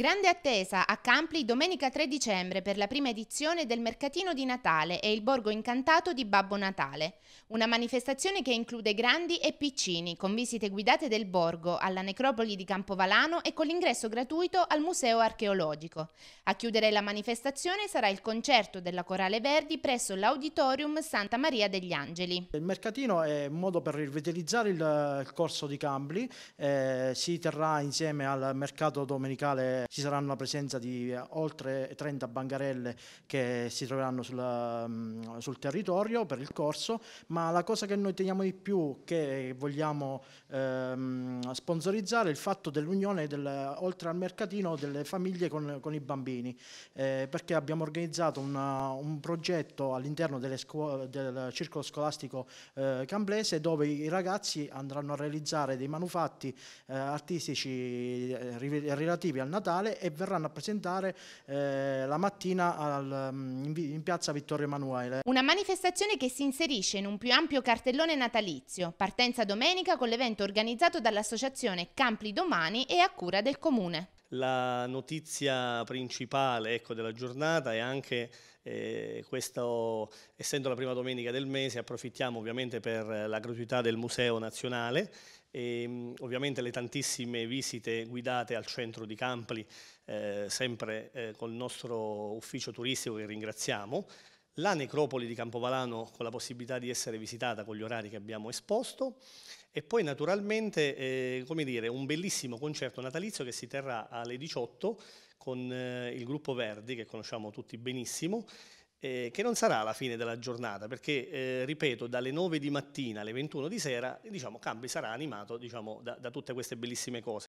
Grande attesa a Campli domenica 3 dicembre per la prima edizione del Mercatino di Natale e il Borgo Incantato di Babbo Natale. Una manifestazione che include grandi e piccini, con visite guidate del borgo, alla necropoli di Campovalano e con l'ingresso gratuito al Museo Archeologico. A chiudere la manifestazione sarà il concerto della Corale Verdi presso l'Auditorium Santa Maria degli Angeli. Il Mercatino è un modo per rivitalizzare il corso di Campli, eh, si terrà insieme al mercato domenicale ci saranno la presenza di eh, oltre 30 bancarelle che si troveranno sulla, mm, sul territorio per il corso, ma la cosa che noi teniamo di più, che vogliamo ehm, sponsorizzare, è il fatto dell'unione, del, oltre al mercatino, delle famiglie con, con i bambini, eh, perché abbiamo organizzato una, un progetto all'interno del circolo scolastico eh, camblese dove i ragazzi andranno a realizzare dei manufatti eh, artistici eh, relativi al Natale Comunale e verranno a presentare eh, la mattina al, mm, in, in piazza Vittorio Emanuele. Una manifestazione che si inserisce in un più ampio cartellone natalizio, partenza domenica con l'evento organizzato dall'associazione Campli Domani e a cura del Comune. La notizia principale ecco, della giornata è anche eh, questo, essendo la prima domenica del mese, approfittiamo ovviamente per la gratuità del Museo Nazionale e ehm, ovviamente le tantissime visite guidate al centro di Campli, eh, sempre eh, col nostro ufficio turistico che ringraziamo, la necropoli di Campovalano con la possibilità di essere visitata con gli orari che abbiamo esposto e poi naturalmente eh, come dire, un bellissimo concerto natalizio che si terrà alle 18 con eh, il gruppo Verdi che conosciamo tutti benissimo eh, che non sarà la fine della giornata, perché eh, ripeto, dalle 9 di mattina alle 21 di sera, diciamo, Cambi sarà animato diciamo, da, da, tutte queste bellissime cose.